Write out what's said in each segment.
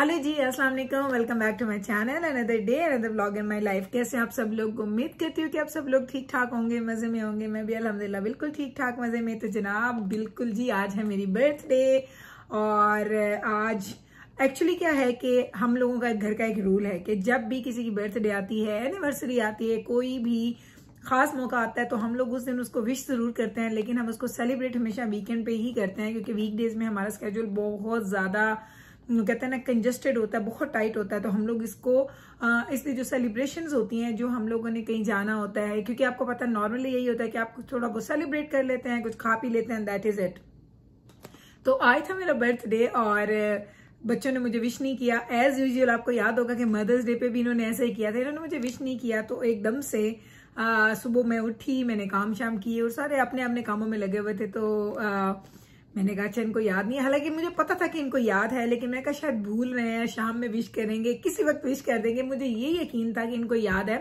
hello जी अस्सलाम वालेकुम welcome back to my channel another day another blog in my life कैसे आप सब लोग उम्मीद करती हूँ कि आप सब लोग ठीक ठाक होंगे मज़े में होंगे मैं भी अल्हम्दुलिल्लाह बिल्कुल ठीक ठाक मज़े में तो जनाब बिल्कुल जी आज है मेरी बर्थडे और आज एक्चुअली क्या है कि हम लोगों का घर का एक रूल है कि जब भी किसी की बर्थडे आती है एनिवर्सरी आती है कोई भी खास मौका आता है तो हम लोग उस दिन उसको विश जरूर करते हैं लेकिन हम उसको सेलिब्रेट हमेशा वीकेंड पे ही करते हैं क्योंकि वीकडेज में हमारा स्केड्यूल बहुत ज़्यादा कहते हैं ना कंजस्टेड होता है बहुत टाइट होता है तो हम लोग इसको इसलिए जो सेलिब्रेशन होती हैं जो हम लोगों ने कहीं जाना होता है क्योंकि आपको पता है नॉर्मली यही होता है कि आप थोड़ा बहुत सेलिब्रेट कर लेते हैं कुछ खा पी लेते हैं दैट इज इट तो आया था मेरा बर्थडे और बच्चों ने मुझे विश नहीं किया एज यूजल आपको याद होगा कि मदर्स डे पे भी इन्होंने ऐसा ही किया था इन्होंने मुझे विश नहीं किया तो एकदम से सुबह मैं उठी मैंने काम शाम किए और सारे अपने अपने कामों में लगे हुए थे तो आ, मैंने कहा अच्छा इनको याद नहीं हालांकि मुझे पता था कि इनको याद है लेकिन मैं कहा शायद भूल रहे हैं शाम में विश करेंगे किसी वक्त विश कर देंगे मुझे ये यकीन था कि इनको याद है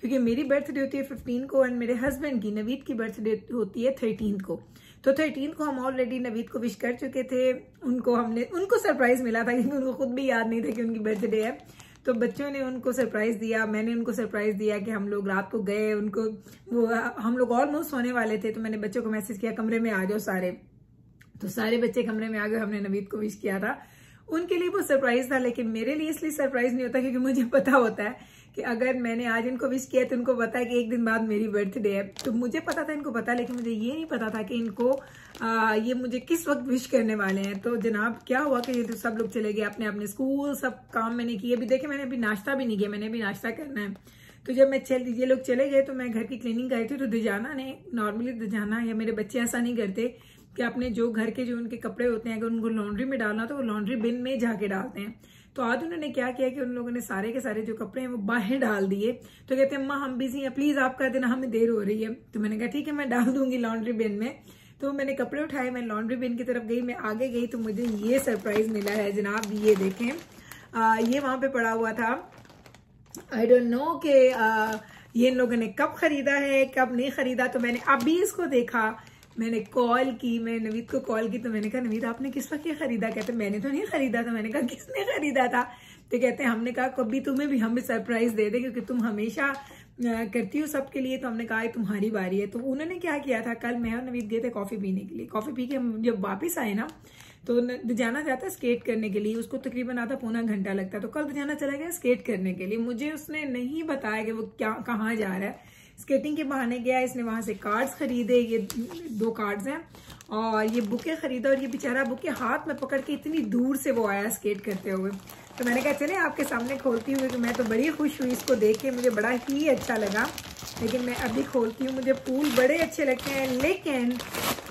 क्योंकि मेरी बर्थडे होती है फिफ्टीन को एंड मेरे हस्बैंड की नवीद की बर्थडे होती है थर्टीन को तो थर्टीन को हम ऑलरेडी नवीद को विश कर चुके थे उनको हमने उनको सरप्राइज मिला था क्योंकि उनको खुद भी याद नहीं था कि उनकी बर्थडे है तो बच्चों ने उनको सरप्राइज दिया मैंने उनको सरप्राइज दिया कि हम लोग रात को गए उनको वो हम लोग ऑलमोस्ट सोने वाले थे तो मैंने बच्चों को मैसेज किया कमरे में आ जाओ सारे तो सारे बच्चे कमरे में आ गए हमने नवीद को विश किया था उनके लिए वो सरप्राइज था लेकिन मेरे लिए इसलिए सरप्राइज नहीं होता क्योंकि मुझे पता होता है कि अगर मैंने आज इनको विश किया तो इनको पता है कि एक दिन बाद मेरी बर्थडे है तो मुझे पता था इनको पता लेकिन मुझे ये नहीं पता था कि इनको आ, ये मुझे किस वक्त विश करने वाले हैं तो जनाब क्या हुआ कि ये तो सब लोग चले गए अपने अपने स्कूल सब काम मैंने किए अभी देखे मैंने अभी नाश्ता भी नहीं किया मैंने अभी नाश्ता करना है तो जब मैं चल ये लोग चले गए तो मैं घर की क्लीनिंग कर रही थी तो दुजाना ने नॉर्मली दुजाना या मेरे बच्चे ऐसा नहीं करते कि आपने जो घर के जो उनके कपड़े होते हैं अगर उनको लॉन्ड्री में डालना तो वो लॉन्ड्री बिन में जाके डालते हैं तो आज उन्होंने क्या किया कि उन लोगों ने सारे के सारे जो कपड़े हैं वो बाहर डाल दिए तो कहते हैं अम्मा हम बिजी हैं प्लीज़ आप कर देना हमें देर हो रही है तो मैंने कहा ठीक है मैं डाल दूंगी लॉन्ड्री बिन में तो मैंने कपड़े उठाए मैं लॉन्ड्री बिन की तरफ गई मैं आगे गई तो मुझे ये सरप्राइज़ मिला है जनाब ये देखें आ, ये वहां पे पड़ा हुआ था आई डोंट नो के ये इन लोगों ने कब खरीदा है कब नहीं खरीदा तो मैंने अभी इसको देखा मैंने कॉल की मैं नवीद को कॉल की तो मैंने कहा नवीद आपने किस वक्त ये खरीदा कहते मैंने तो नहीं खरीदा था मैंने कहा किसने खरीदा था तो कहते हैं हमने कहा कभी तुम्हें भी हम भी सरप्राइज दे दे क्योंकि तुम हमेशा करती हो सबके लिए तो हमने कहा तुम्हारी बारी है तो उन्होंने क्या किया था कल मैं और नवीद गए थे कॉफ़ी पीने के लिए कॉफ़ी पी के हम जब वापिस आए ना तो जाना जाता है स्केट करने के लिए उसको तकरीबन आधा पौना घंटा लगता है तो कल जाना चला गया स्केट करने के लिए मुझे उसने नहीं बताया कि वो क्या कहाँ जा रहा है स्केटिंग के बहाने गया इसने वहाँ से कार्ड्स खरीदे ये दो कार्ड्स हैं और ये बुके खरीदा और ये बेचारा बुके हाथ में पकड़ के इतनी दूर से वो आया स्केट करते हुए तो मैंने कहा चले आपके सामने खोलती हुई तो मैं तो बड़ी खुश हुई इसको देख के मुझे बड़ा ही अच्छा लगा लेकिन मैं अभी खोलती हूँ मुझे फूल बड़े अच्छे लगते हैं लेकिन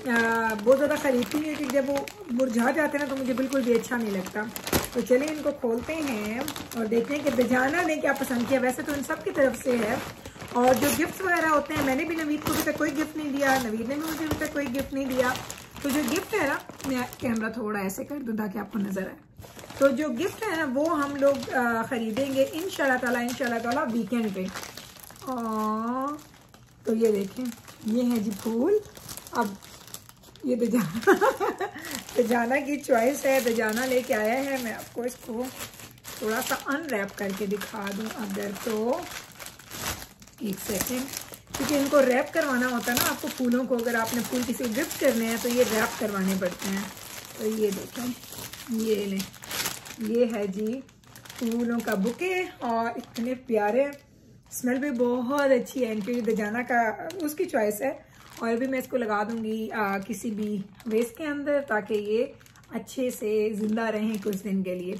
बहुत ज़्यादा ख़रीदती हूँ क्योंकि जब वो मुरझा जाते हैं ना तो मुझे बिल्कुल भी अच्छा नहीं लगता तो चलिए इनको खोलते हैं और देखते हैं कि बेजाना ने क्या पसंद किया वैसे तो इन सब की तरफ से है और जो गिफ्ट वगैरह होते हैं मैंने भी नवीद को अभी तक तो कोई गिफ्ट नहीं दिया नवीद ने भी मुझे अभी तक तो कोई गिफ्ट नहीं दिया तो जो गिफ्ट है ना मैं कैमरा थोड़ा ऐसे कर दूँ ताकि आपको नजर आए तो जो गिफ्ट है ना वो हम लोग ख़रीदेंगे इन तला इन तला वीकेंड पे तो ये देखें ये है जी फूल अब ये दजाना तो दजाना की चॉइस है दजाना लेके आया है मैं आपको इसको थोड़ा सा अनरैप करके दिखा दूं अगर तो एक सेकेंड क्योंकि इनको रैप करवाना होता है ना आपको फूलों को अगर आपने फूल किसी को गिफ्ट करने हैं तो ये रैप करवाने पड़ते हैं तो ये देखें ये लें ये है जी फूलों का बुके और इतने प्यारे स्मेल भी बहुत अच्छी है इनके दजाना का उसकी चॉइस है और भी मैं इसको लगा दूंगी आ, किसी भी वेस्ट के अंदर ताकि ये अच्छे से ज़िंदा रहें कुछ दिन के लिए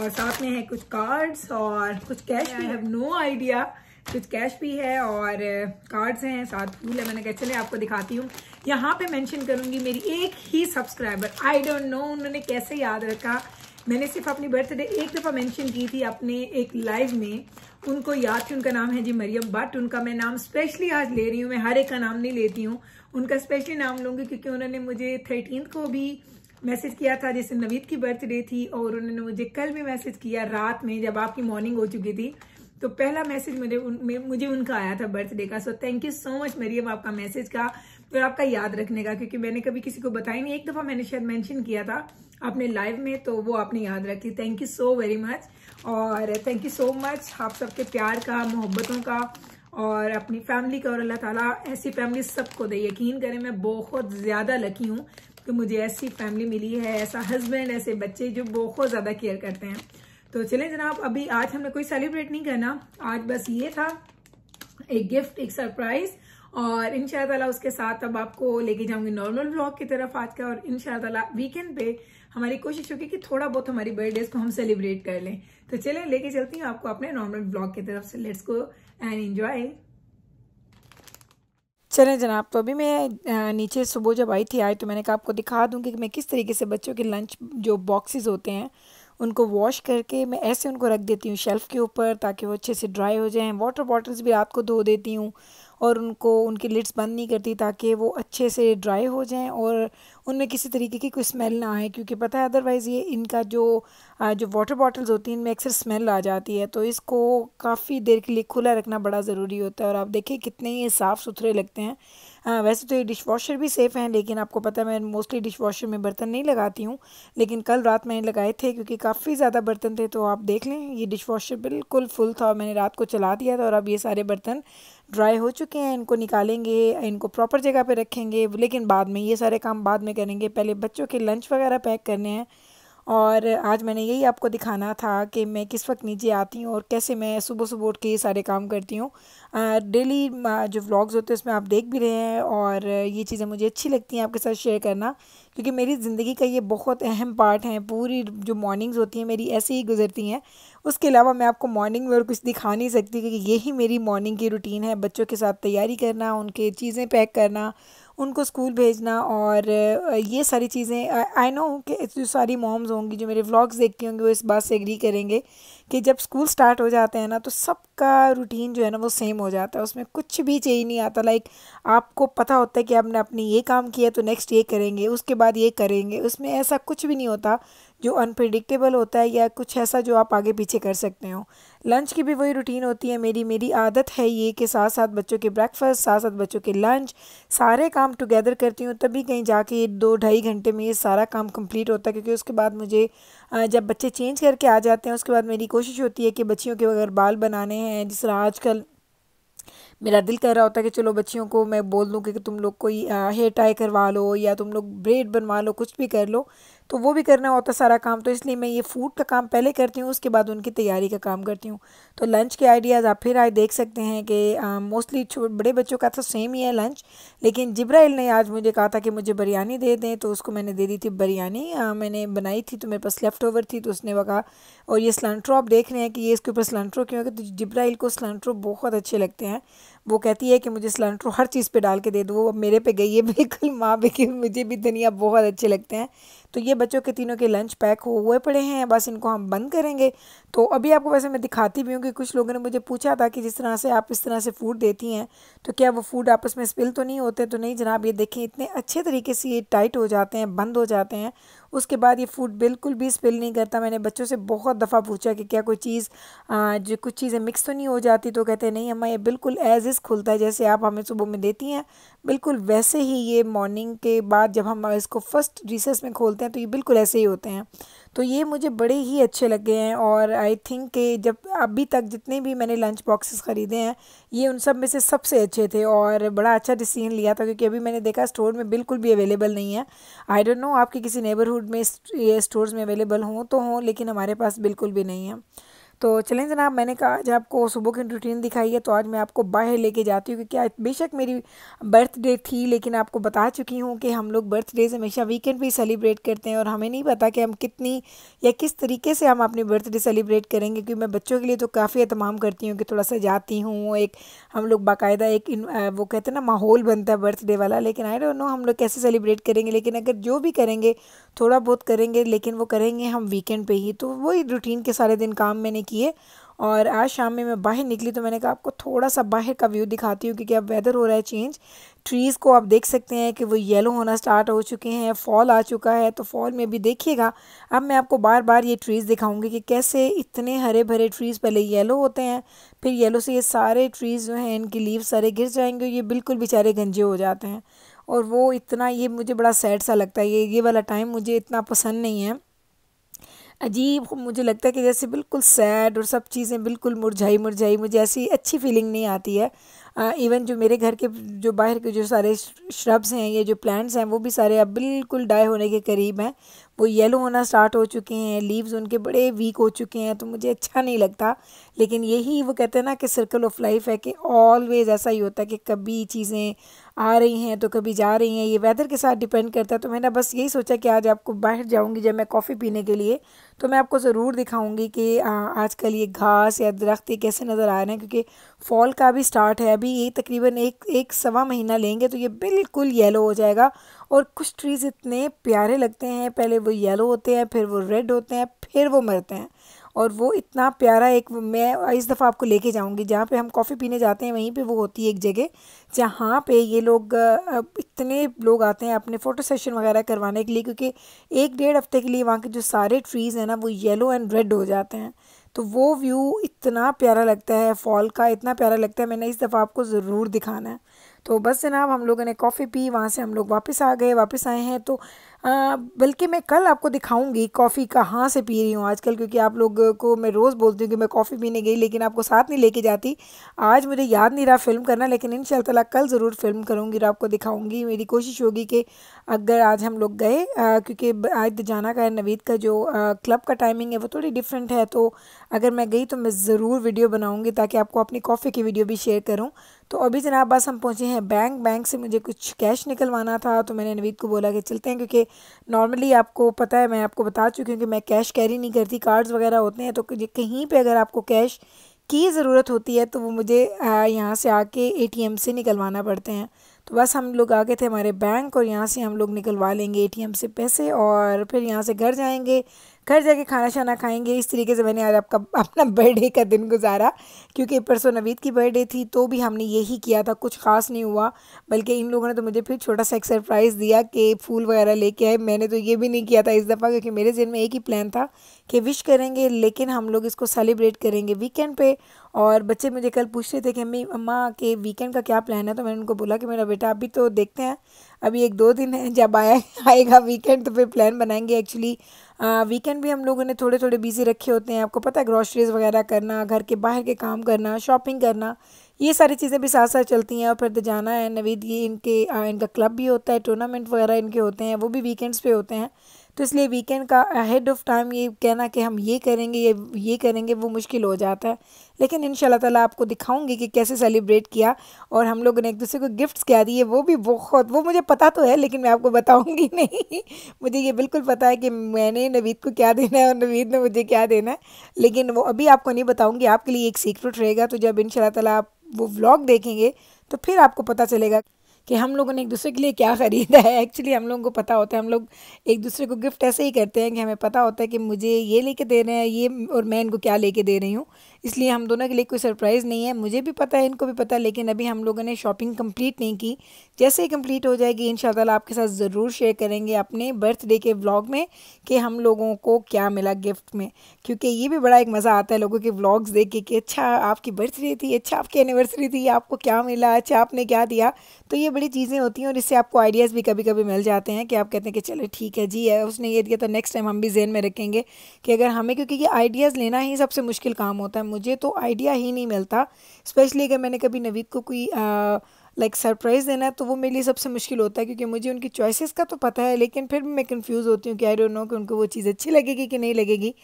और साथ में है कुछ कार्ड्स और कुछ कैश भी हैव नो आइडिया कुछ कैश भी है और कार्ड्स हैं साथ फूल है मैंने कहा चले आपको दिखाती हूँ यहाँ पे मेंशन करूंगी मेरी एक ही सब्सक्राइबर आई डोंट नो उन्होंने कैसे याद रखा मैंने सिर्फ अपनी बर्थडे एक दफ़ा मेंशन की थी अपने एक लाइव में उनको याद थी उनका नाम है जी मरियम बट उनका मैं नाम स्पेशली आज ले रही हूँ मैं हर एक का नाम नहीं लेती हूँ उनका स्पेशली नाम लूंगी क्योंकि उन्होंने मुझे थर्टीन को भी मैसेज किया था जैसे नवीद की बर्थडे थी और उन्होंने मुझे कल भी मैसेज किया रात में जब आपकी मॉर्निंग हो चुकी थी तो पहला मैसेज मुझे मुझे उनका आया था बर्थडे का so thank you so much Mariam आपका मैसेज का और तो आपका याद रखने का क्योंकि मैंने कभी किसी को बताया नहीं एक दफ़ा मैंने शायद मेंशन किया था आपने लाइव में तो वो आपने याद रखी thank you so very much और थैंक यू सो मच आप सबके प्यार का मोहब्बतों का और अपनी फैमिली का और अल्लाह ताला ऐसी फैमिली सबको दे यकीन करें मैं बहुत ज़्यादा लकी हूँ कि मुझे ऐसी फैमिली मिली है ऐसा हस्बैंड ऐसे बच्चे जो बहुत ज़्यादा केयर करते हैं तो चले जनाब अभी आज हमने कोई सेलिब्रेट नहीं करना आज बस ये था एक गिफ्ट एक सरप्राइज और इन उसके साथ अब आपको लेके जाऊंगी नॉर्मल ब्लॉग की तरफ आज का और इन वीकेंड पे हमारी कोशिश होगी कि थोड़ा बहुत हमारी बर्थडे को हम सेलिब्रेट कर लें तो चले लेके चलती हूँ आपको अपने नॉर्मल ब्लॉग की तरफ से लेट्स गो एंड एंजॉय चले जनाब तो अभी मैं नीचे सुबह जब आई थी आई तो मैंने कहा आपको दिखा दूंगी कि मैं किस तरीके से बच्चों के लंच जो बॉक्सेस होते हैं उनको वॉश करके मैं ऐसे उनको रख देती हूँ शेल्फ़ के ऊपर ताकि वो अच्छे से ड्राई हो जाएँ वाटर बॉटल्स भी रात को धो देती हूँ और उनको उनकी लिड्स बंद नहीं करती ताकि वो अच्छे से ड्राई हो जाएं और उनमें किसी तरीके की कोई स्मेल ना आए क्योंकि पता है अदरवाइज़ ये इनका जो जो वाटर बॉटल्स होती हैं इनमें अक्सर स्मेल आ जाती है तो इसको काफ़ी देर के लिए खुला रखना बड़ा ज़रूरी होता है और आप देखिए कितने ही साफ़ सुथरे लगते हैं आ, हाँ, वैसे तो ये डिश वॉशर भी सेफ़ हैं लेकिन आपको पता है मैं मोस्टली डिश वॉशर में बर्तन नहीं लगाती हूँ लेकिन कल रात मैंने लगाए थे क्योंकि काफ़ी ज़्यादा बर्तन थे तो आप देख लें ये डिश वॉशर बिल्कुल फुल था और मैंने रात को चला दिया था और अब ये सारे बर्तन ड्राई हो चुके हैं इनको निकालेंगे इनको प्रॉपर जगह पर रखेंगे लेकिन बाद में ये सारे काम बाद में करेंगे पहले बच्चों के लंच वगैरह पैक करने हैं और आज मैंने यही आपको दिखाना था कि मैं किस वक्त नीचे आती हूँ और कैसे मैं सुबह सुबह उठ के ये सारे काम करती हूँ डेली जो व्लॉग्स होते हैं उसमें आप देख भी रहे हैं और ये चीज़ें मुझे अच्छी लगती हैं आपके साथ शेयर करना क्योंकि मेरी ज़िंदगी का ये बहुत अहम पार्ट है पूरी जो मॉर्निंग्स होती हैं मेरी ऐसे ही गुजरती हैं उसके अलावा मैं आपको मॉर्निंग में और कुछ दिखा नहीं सकती क्योंकि यही मेरी मॉर्निंग की रूटीन है बच्चों के साथ तैयारी करना उनके चीज़ें पैक करना उनको स्कूल भेजना और ये सारी चीज़ें आई नो कि जो सारी मॉम्स होंगी जो मेरे व्लॉग्स देखती होंगी वो इस बात से एग्री करेंगे कि जब स्कूल स्टार्ट हो जाते हैं ना तो सबका रूटीन जो है ना वो सेम हो जाता है उसमें कुछ भी चेंज नहीं आता लाइक आपको पता होता है कि आपने अपने ये काम किया तो नेक्स्ट ये करेंगे उसके बाद ये करेंगे उसमें ऐसा कुछ भी नहीं होता जो अनप्रिडिक्टेबल होता है या कुछ ऐसा जो आप आगे पीछे कर सकते हो लंच की भी वही रूटीन होती है मेरी मेरी आदत है ये कि साथ साथ बच्चों के ब्रेकफास्ट साथ साथ बच्चों के लंच सारे काम टुगेदर करती हूँ तभी कहीं जाके दो ढाई घंटे में ये सारा काम कंप्लीट होता है क्योंकि उसके बाद मुझे जब बच्चे चेंज करके आ जाते हैं उसके बाद मेरी कोशिश होती है कि बच्चियों के अगर बाल बनाने हैं जिस तरह आजकल मेरा दिल कर रहा होता है कि चलो बच्चियों को मैं बोल दूँ कि तुम लोग कोई हेयर टाई करवा लो या तुम लोग ब्रेड बनवा लो कुछ भी कर लो तो वो भी करना होता सारा काम तो इसलिए मैं ये फूड का काम पहले करती हूँ उसके बाद उनकी तैयारी का काम करती हूँ तो लंच के आइडियाज़ आप फिर आए देख सकते हैं कि मोस्टली बड़े बच्चों का तो सेम ही है लंच लेकिन जब्राइल ने आज मुझे कहा था कि मुझे बिरयानी दे दें तो उसको मैंने दे दी थी बिरयानी मैंने बनाई थी तो मेरे पास लेफ़्ट ओवर थी तो उसने कहा और ये स्लंटरों आप देख रहे हैं कि ये इसके ऊपर क्यों क्योंकि तो जिब्राइल को स्लंटरों बहुत अच्छे लगते हैं वो कहती है कि मुझे सिलेंडर हर चीज़ पे डाल के दे दो वो मेरे पे गई है बिल्कुल माँ भी मुझे भी धनिया बहुत अच्छे लगते हैं तो ये बच्चों के तीनों के लंच पैक हो हुए पड़े हैं बस इनको हम बंद करेंगे तो अभी आपको वैसे मैं दिखाती भी हूँ कि कुछ लोगों ने मुझे पूछा था कि जिस तरह से आप इस तरह से फूड देती हैं तो क्या वो फूड आपस में स्पिल तो नहीं होते तो नहीं जनाब ये देखें इतने अच्छे तरीके से ये टाइट हो जाते हैं बंद हो जाते हैं उसके बाद ये फूड बिल्कुल भी स्पिल नहीं करता मैंने बच्चों से बहुत दफ़ा पूछा कि क्या कोई चीज़ जो कुछ चीज़ें मिक्स तो नहीं हो जाती तो कहते हैं नहीं अम्मा ये बिल्कुल एज़ इज़ खुलता है जैसे आप हमें सुबह में देती हैं बिल्कुल वैसे ही ये मॉर्निंग के बाद जब हम इसको फर्स्ट रिसर्च में खोलते हैं तो ये बिल्कुल ऐसे ही होते हैं तो ये मुझे बड़े ही अच्छे लगे हैं और आई थिंक कि जब अभी तक जितने भी मैंने लंच बॉक्सेस ख़रीदे हैं ये उन सब में से सबसे अच्छे थे और बड़ा अच्छा डिसीजन लिया था क्योंकि अभी मैंने देखा स्टोर में बिल्कुल भी अवेलेबल नहीं है आई डोंट नो आपके किसी नेबरहुड में ये स्टोर्स में अवेलेबल हों तो हों लेकिन हमारे पास बिल्कुल भी नहीं है तो चलें जनाब मैंने कहा आज आपको सुबह की रूटीन दिखाई है तो आज मैं आपको बाहर लेके जाती हूँ क्योंकि बेशक मेरी बर्थडे थी लेकिन आपको बता चुकी हूँ कि हम लोग बर्थडेज हमेशा वीकेंड पे सेलिब्रेट करते हैं और हमें नहीं पता कि हम कितनी या किस तरीके से हम अपनी बर्थडे सेलिब्रेट करेंगे क्योंकि मैं बच्चों के लिए तो काफ़ी अहतमाम करती हूँ कि थोड़ा सा जाती हूँ एक हम लोग बाकायदा एक वो कहते हैं ना माहौल बनता है बर्थडे वाला लेकिन आई डोंट नो हम लोग कैसे सेलिब्रेट करेंगे लेकिन अगर जो भी करेंगे थोड़ा बहुत करेंगे लेकिन वो करेंगे हम वीकेंड पर ही तो वही रूटीन के सारे दिन काम मैंने किए और आज शाम में मैं बाहर निकली तो मैंने कहा आपको थोड़ा सा बाहर का व्यू दिखाती हूँ क्योंकि अब वेदर हो रहा है चेंज ट्रीज़ को आप देख सकते हैं कि वो येलो होना स्टार्ट हो चुके हैं फॉल आ चुका है तो फॉल में भी देखिएगा अब मैं आपको बार बार ये ट्रीज़ दिखाऊंगी कि कैसे इतने हरे भरे ट्रीज़ पहले येलो होते हैं फिर येलो से ये सारे ट्रीज़ जो हैं इनकी लीव सारे गिर जाएंगे ये बिल्कुल बेचारे गंजे हो जाते हैं और वो इतना ये मुझे बड़ा सैड सा लगता है ये ये वाला टाइम मुझे इतना पसंद नहीं है अजीब मुझे लगता है कि जैसे बिल्कुल सैड और सब चीज़ें बिल्कुल मुरझाई मुरझाई मुझे ऐसी अच्छी फीलिंग नहीं आती है इवन जो मेरे घर के जो बाहर के जो सारे श्रब्स हैं या जो प्लांट्स हैं वो भी सारे अब बिल्कुल डाई होने के करीब हैं वो येलो होना स्टार्ट हो चुके हैं लीव्स उनके बड़े वीक हो चुके हैं तो मुझे अच्छा नहीं लगता लेकिन यही वो कहते हैं ना कि सर्कल ऑफ लाइफ है कि ऑलवेज़ ऐसा ही होता है कि कभी चीज़ें आ रही हैं तो कभी जा रही हैं ये वेदर के साथ डिपेंड करता है तो मैंने बस यही सोचा कि आज आपको बाहर जाऊँगी जब मैं कॉफ़ी पीने के लिए तो मैं आपको ज़रूर दिखाऊंगी कि आजकल ये घास या दरख्त ये कैसे नज़र आ रहे हैं क्योंकि फॉल का भी स्टार्ट है अभी ये तकरीबन एक एक सवा महीना लेंगे तो ये बिल्कुल येलो हो जाएगा और कुछ ट्रीज़ इतने प्यारे लगते हैं पहले वो येलो होते हैं फिर वो रेड होते हैं फिर वो मरते हैं और वो इतना प्यारा एक मैं इस दफ़ा आपको लेके जाऊंगी जहाँ पे हम कॉफ़ी पीने जाते हैं वहीं पे वो होती है एक जगह जहाँ पे ये लोग इतने लोग आते हैं अपने फ़ोटो सेशन वगैरह करवाने के लिए क्योंकि एक डेढ़ हफ्ते के लिए वहाँ के जो सारे ट्रीज़ हैं ना वो येलो एंड रेड हो जाते हैं तो वो व्यू इतना प्यारा लगता है फॉल का इतना प्यारा लगता है मैंने इस दफ़ा आपको ज़रूर दिखाना है तो बस जनाब हम लोगों ने कॉफ़ी पी वहाँ से हम लोग वापस आ गए वापस आए हैं तो बल्कि मैं कल आपको दिखाऊंगी कॉफ़ी कहाँ से पी रही हूँ आजकल क्योंकि आप लोग को मैं रोज़ बोलती हूँ कि मैं कॉफ़ी पीने गई लेकिन आपको साथ नहीं लेके जाती आज मुझे याद नहीं रहा फिल्म करना लेकिन इन शाला कल ज़रूर फिल्म करूँगी और आपको दिखाऊँगी मेरी कोशिश होगी कि अगर आज हम लोग गए क्योंकि आज जाना का है नवीद का जो क्लब का टाइमिंग है वो थोड़ी डिफरेंट है तो अगर मैं गई तो मैं ज़रूर वीडियो बनाऊँगी ताकि आपको अपनी कॉफ़ी की वीडियो भी शेयर करूँ तो अभी जनाब बस हम पहुँचे हैं बैंक बैंक से मुझे कुछ कैश निकलवाना था तो मैंने नवीद को बोला कि चलते हैं क्योंकि नॉर्मली आपको पता है मैं आपको बता चुकी हूँ कि मैं कैश कैरी नहीं करती कार्ड्स वगैरह होते हैं तो कहीं पे अगर आपको कैश की ज़रूरत होती है तो वो मुझे यहाँ से आके ए से निकलवाना पड़ते हैं तो बस हम लोग आ गए थे हमारे बैंक और यहाँ से हम लोग निकलवा लेंगे ए से पैसे और फिर यहाँ से घर जाएंगे घर जाके खाना शाना खाएंगे इस तरीके से मैंने आज आपका अपना बर्थडे का दिन गुजारा क्योंकि परसों नवीद की बर्थडे थी तो भी हमने यही किया था कुछ ख़ास नहीं हुआ बल्कि इन लोगों ने तो मुझे फिर छोटा सा एक सरप्राइज़ दिया कि फूल वगैरह लेके आए मैंने तो ये भी नहीं किया था इस दफ़ा क्योंकि मेरे जिन में एक ही प्लान था कि विश करेंगे लेकिन हम लोग इसको सेलिब्रेट करेंगे वीकेंड पर और बच्चे मुझे कल पूछ रहे थे कि मम्मी अम्मा के वीकेंड का क्या प्लान है तो मैंने उनको बोला कि मेरा बेटा अभी तो देखते हैं अभी एक दो दिन है जब आया आएगा वीकेंड तो फिर प्लान बनाएंगे एक्चुअली वीकेंड भी हम लोगों ने थोड़े थोड़े बिजी रखे होते हैं आपको पता है ग्रॉसरीज वगैरह करना घर के बाहर के काम करना शॉपिंग करना ये सारी चीज़ें भी साथ साथ चलती हैं और फिर तो जाना है नवीद ये इनके आ, इनका क्लब भी होता है टूर्नामेंट वगैरह इनके होते हैं वो भी वीकेंड्स पे होते हैं तो इसलिए वीकेंड का अहेड ऑफ टाइम ये कहना कि हम ये करेंगे ये ये करेंगे वो मुश्किल हो जाता है लेकिन इन तला आपको दिखाऊंगी कि कैसे सेलिब्रेट किया और हम लोगों ने एक दूसरे को गिफ्ट्स क्या दिए वो भी बहुत वो मुझे पता तो है लेकिन मैं आपको बताऊँगी नहीं मुझे ये बिल्कुल पता है कि मैंने नवीद को क्या देना है और नवीद ने मुझे क्या देना है लेकिन वो अभी आपको नहीं बताऊँगी आपके लिए एक सीक्रेट रहेगा तो जब इन ताला आप वो व्लॉग देखेंगे तो फिर आपको पता चलेगा कि हम लोगों ने एक दूसरे के लिए क्या ख़रीदा है एक्चुअली हम लोगों को पता होता है हम लोग एक दूसरे को गिफ्ट ऐसे ही करते हैं कि हमें पता होता है कि मुझे ये लेके दे रहे हैं ये और मैं इनको क्या लेके दे रही हूँ इसलिए हम दोनों के लिए कोई सरप्राइज़ नहीं है मुझे भी पता है इनको भी पता है लेकिन अभी हम लोगों ने शॉपिंग कंप्लीट नहीं की जैसे ही कंप्लीट हो जाएगी इन आपके साथ ज़रूर शेयर करेंगे अपने बर्थडे के ब्लॉग में कि हम लोगों को क्या मिला गिफ्ट में क्योंकि ये भी बड़ा एक मज़ा आता है लोगों के ब्लॉग्स देख के कि अच्छा आपकी बर्थडे थी अच्छा आपकी एनिवर्सरी थी आपको क्या मिला अच्छा आपने क्या दिया तो ये बड़ी चीज़ें होती हैं और इससे आपको आइडियाज़ भी कभी कभी मिल जाते हैं कि आप कहते हैं कि चलो ठीक है जी है उसने ये दिया तो नेक्स्ट टाइम हम भी जेन में रखेंगे कि अगर हमें क्योंकि ये आइडियाज़ लेना ही सबसे मुश्किल काम होता है मुझे तो आइडिया ही नहीं मिलता स्पेशली अगर मैंने कभी नवीद को कोई लाइक सरप्राइज़ देना है तो वो मेरे लिए सबसे मुश्किल होता है क्योंकि मुझे उनकी चॉइसेस का तो पता है लेकिन फिर भी मैं कंफ्यूज होती हूँ कि आई डोंट नो कि उनको वो चीज़ अच्छी लगेगी कि नहीं लगेगी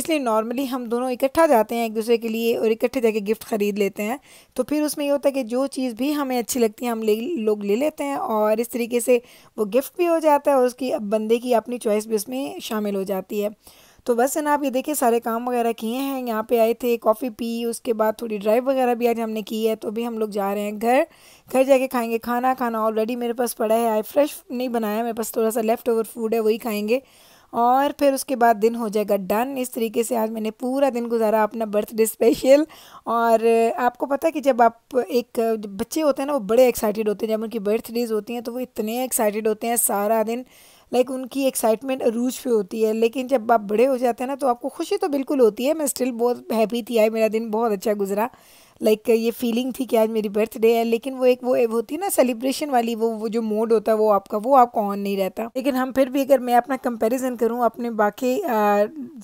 इसलिए नॉर्मली हम दोनों इकट्ठा जाते हैं एक दूसरे के लिए और इकट्ठे जाके गिफ्ट ख़रीद लेते हैं तो फिर उसमें ये होता है कि जो चीज़ भी हमें अच्छी लगती है हम ले लोग ले लेते हैं और इस तरीके से वो गिफ्ट भी हो जाता है और उसकी बंदे की अपनी चॉइस भी उसमें शामिल हो जाती है तो बस है ना आप ये देखिए सारे काम वगैरह किए हैं यहाँ पे आए थे कॉफ़ी पी उसके बाद थोड़ी ड्राइव वगैरह भी आज हमने की है तो अभी हम लोग जा रहे हैं घर घर जाके खाएंगे खाना खाना ऑलरेडी मेरे पास पड़ा है आए फ्रेश नहीं बनाया मेरे पास थोड़ा सा लेफ़्ट ओवर फूड है वही खाएँगे और फिर उसके बाद दिन हो जाएगा डन इस तरीके से आज मैंने पूरा दिन गुजारा अपना बर्थडे स्पेशल और आपको पता है कि जब आप एक बच्चे होते हैं ना वो बड़े एक्साइटेड होते हैं जब उनकी बर्थडेज होती हैं तो वो इतने एक्साइटेड होते हैं सारा दिन लाइक उनकी एक्साइटमेंट अरूज पे होती है लेकिन जब आप बड़े हो जाते हैं ना तो आपको खुशी तो बिल्कुल होती है मैं स्टिल बहुत हैप्पी थी आई मेरा दिन बहुत अच्छा गुजरा लाइक like, ये फीलिंग थी कि आज मेरी बर्थडे है लेकिन वो एक वो होती है ना सेलिब्रेशन वाली वो वो जो मोड होता है वो आपका वो आपका ऑन नहीं रहता लेकिन हम फिर भी अगर मैं अपना कंपेरिजन करूँ अपने बाकी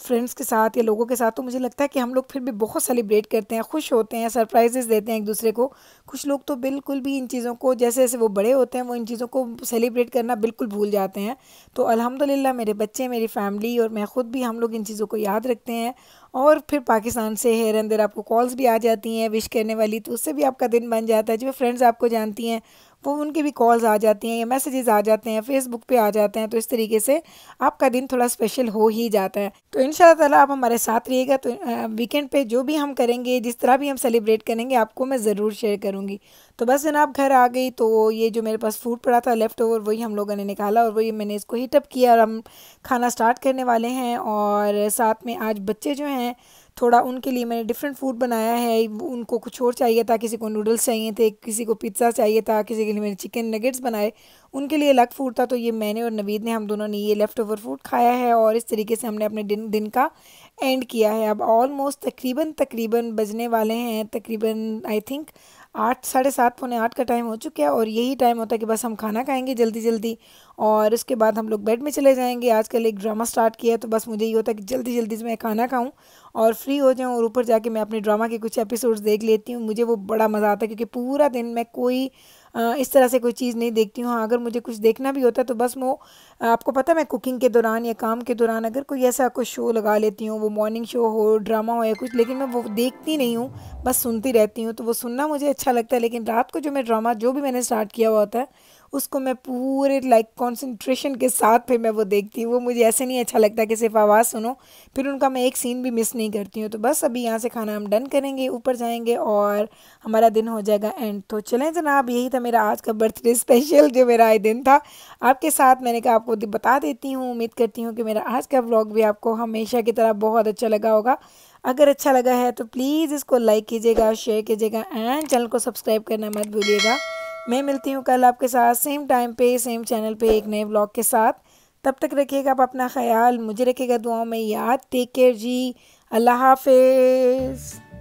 फ्रेंड्स के साथ या लोगों के साथ तो मुझे लगता है कि हम लोग फिर भी बहुत सेलिब्रेट करते हैं खुश होते हैं सरप्राइजेस देते हैं एक दूसरे को कुछ लोग तो बिल्कुल भी इन चीज़ों को जैसे जैसे वो बड़े होते हैं वो इन चीज़ों को सेलिब्रेट करना बिल्कुल भूल जाते हैं तो अलहमदिल्ला मेरे बच्चे मेरी फैमिली और मैं ख़ुद भी हम लोग इन चीज़ों को याद रखते हैं और फिर पाकिस्तान से हेर अंदर आपको कॉल्स भी आ जाती हैं विश करने वाली तो उससे भी आपका दिन बन जाता है जो फ्रेंड्स आपको जानती हैं वो उनके भी कॉल्स आ जाती हैं या मैसेजेस आ जाते हैं फेसबुक पे आ जाते हैं तो इस तरीके से आपका दिन थोड़ा स्पेशल हो ही जाता है तो इन ताला आप हमारे साथ रहिएगा तो वीकेंड पे जो भी हम करेंगे जिस तरह भी हम सेलिब्रेट करेंगे आपको मैं ज़रूर शेयर करूँगी तो बस जनाब घर आ गई तो ये जो मेरे पास फूड पड़ा था लेफ़्ट ओवर वही हम लोगों ने निकाला और वही मैंने इसको हीटअप किया और हम खाना स्टार्ट करने वाले हैं और साथ में आज बच्चे जो हैं थोड़ा उनके लिए मैंने डिफरेंट फूड बनाया है उनको कुछ और चाहिए था किसी को नूडल्स चाहिए थे किसी को पिज्ज़ा चाहिए था किसी के लिए मैंने चिकन नगेट्स बनाए उनके लिए अलग फूड था तो ये मैंने और नवीद ने हम दोनों ने ये लेफ़्ट ओवर फूड खाया है और इस तरीके से हमने अपने दिन दिन का एंड किया है अब ऑलमोस्ट तकरीबन तकरीबन बजने वाले हैं तकरीबन आई थिंक आठ साढ़े सात पौने आठ का टाइम हो चुका है और यही टाइम होता है कि बस हम खाना खाएंगे जल्दी जल्दी और उसके बाद हम लोग बेड में चले जाएंगे आजकल एक ड्रामा स्टार्ट किया है तो बस मुझे ये होता है कि जल्दी जल्दी से मैं खाना खाऊं और फ्री हो जाऊं और ऊपर जाके मैं अपने ड्रामा के कुछ एपिसोड्स देख लेती हूँ मुझे वो बड़ा मज़ा आता है क्योंकि पूरा दिन मैं कोई इस तरह से कोई चीज़ नहीं देखती हूँ हाँ अगर मुझे कुछ देखना भी होता है तो बस वो आपको पता मैं कुकिंग के दौरान या काम के दौरान अगर कोई ऐसा कुछ शो लगा लेती हूँ वो मॉर्निंग शो हो ड्रामा हो या कुछ लेकिन मैं वो देखती नहीं हूँ बस सुनती रहती हूँ तो वो सुनना मुझे अच्छा लगता है लेकिन रात को जो मैं ड्रामा जो भी मैंने स्टार्ट किया हुआ होता है उसको मैं पूरे लाइक कॉन्सेंट्रेशन के साथ फिर मैं वो देखती हूँ वो मुझे ऐसे नहीं अच्छा लगता कि सिर्फ आवाज़ सुनो फिर उनका मैं एक सीन भी मिस नहीं करती हूँ तो बस अभी यहाँ से खाना हम डन करेंगे ऊपर जाएंगे और हमारा दिन हो जाएगा एंड तो चलें जनाब यही था मेरा आज का बर्थडे स्पेशल जो मेरा आए दिन था आपके साथ मैंने कहा आपको बता देती हूँ उम्मीद करती हूँ कि मेरा आज का व्लॉग भी आपको हमेशा की तरह बहुत अच्छा लगा होगा अगर अच्छा लगा है तो प्लीज़ इसको लाइक कीजिएगा शेयर कीजिएगा एंड चैनल को सब्सक्राइब करना मत भूलिएगा मैं मिलती हूँ कल आपके साथ सेम टाइम पे सेम चैनल पे एक नए ब्लॉग के साथ तब तक रखिएगा आप अपना ख्याल मुझे रखिएगा दुआओं में याद टेक केयर जी अल्लाह हाफिज़